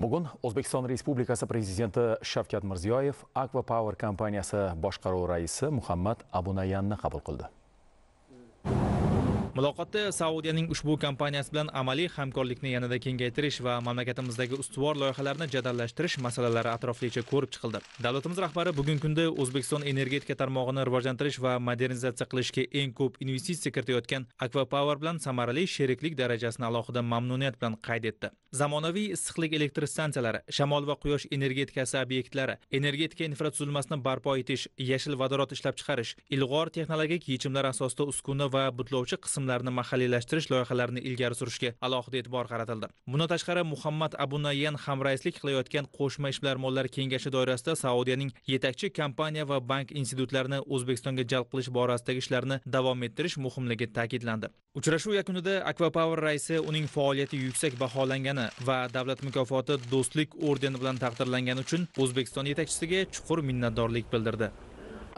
bugun o'zbekiston respublikasi prezidenti shavkat mirziyoyev aqua power kompaniyasi boshqaruv raisi muhammad abunayanni qabul qildi muloqotda saudiyaning ushbu kompaniyasi bilan amaliy hamkorlikni yanada kengaytirish va mamlakatimizdagi ustuvor loyihalarni jadallashtirish masalalari atroflicha ko'rib chiqildi davlatimiz rahbari bugungi kunda o'zbekiston energetika tarmog'ini rivojlantirish va modernizatsiya qilishga eng ko'p investitsiya kiritayotgan akva power bilan samarali sheriklik darajasini alohida mamnuniyat bilan qayd etdi zamonaviy issiqlik elektr stansiyalari shamol va quyosh energetikasi obyektlari energetika infratuzilmasini barpo etish yashil vodorod ishlab chiqarish ilg'or texnologik yechimlar asosida uskuna va butlovchi qism qismlarini mahalliylashtirish loyihalarini ilgari surishga alohida e'tibor qaratildi bundan tashqari muhammad abu nayyan hamraislik qilayotgan qo'shma ishbilarmonlar kengashi doirasida saudiyaning yetakchi kompaniya va bank institutlarini o'zbekistonga jalb qilish borasidagi ishlarni davom ettirish muhimligi ta'kidlandi uchrashuv yakunida akvapower raisi uning faoliyati yuksak baholangani va davlat mukofoti do'stlik ordeni bilan taqdirlangani uchun o'zbekiston yetakchisiga chuqur minnatdorlik bildirdi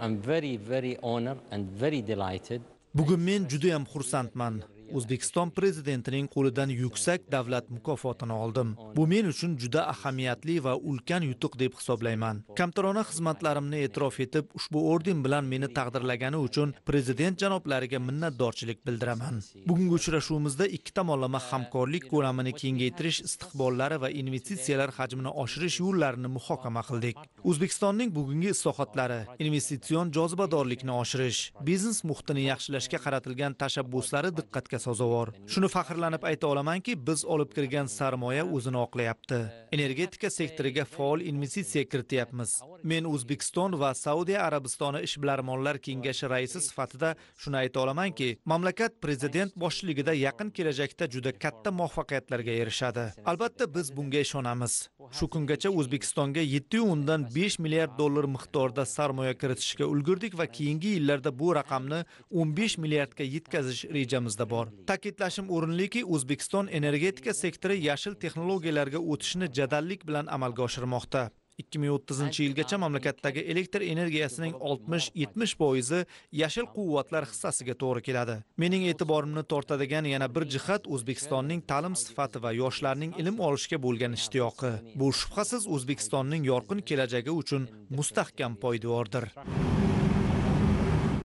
I'm very, very honored and very delighted бүгін мен жүдеем хурсантман. o'zbekiston prezidentining qo'lidan yuksak davlat mukofotini oldim bu men uchun juda ahamiyatli va ulkan yutuq deb hisoblayman kamtarona xizmatlarimni e'tirof etib ushbu orden bilan meni taqdirlagani uchun prezident janoblariga minnatdorchilik bildiraman bugungi uchrashuvimizda ikki tomonlama hamkorlik ko'lamini kengaytirish istiqbollari va investitsiyalar hajmini oshirish yo'llarini muhokama qildik o'zbekistonning bugungi islohotlari investitsion jozibadorlikni oshirish biznes muhitini yaxshilashga qaratilgan tashabbuslari diqqatga sazovor shuni faxrlanib ayta olamanki biz olib kirgan sarmoya o'zini oqlayapti energetika sektoriga faol investitsiya kirityapmiz men o'zbekiston va saudiya arabistoni ishbilarmonlar kengashi raisi sifatida shuni ayta olamanki mamlakat prezident boshchiligida yaqin kelajakda juda katta muvaffaqiyatlarga erishadi albatta biz bunga ishonamiz shu kungacha o'zbekistonga yetti o'ndan besh milliard dollar miqdorida sarmoya kiritishga ulgurdik va keyingi yillarda bu raqamni o'n besh milliardga yetkazish rejamizda bor ta'kidlashim o'rinliki o'zbekiston energetika sektori yashil texnologiyalarga o'tishni jadallik bilan amalga oshirmoqda ikki ming o'ttizinchi yilgacha mamlakatdagi elektr energiyasining oltmish yetmish foizi yashil quvvatlar hissasiga to'g'ri keladi mening e'tiborimni tortadigan yana bir jihat o'zbekistonning ta'lim sifati va yoshlarning ilm olishga bo'lgan ishtiyoqi bu shubhasiz o'zbekistonning yorqin kelajagi uchun mustahkam poydevordir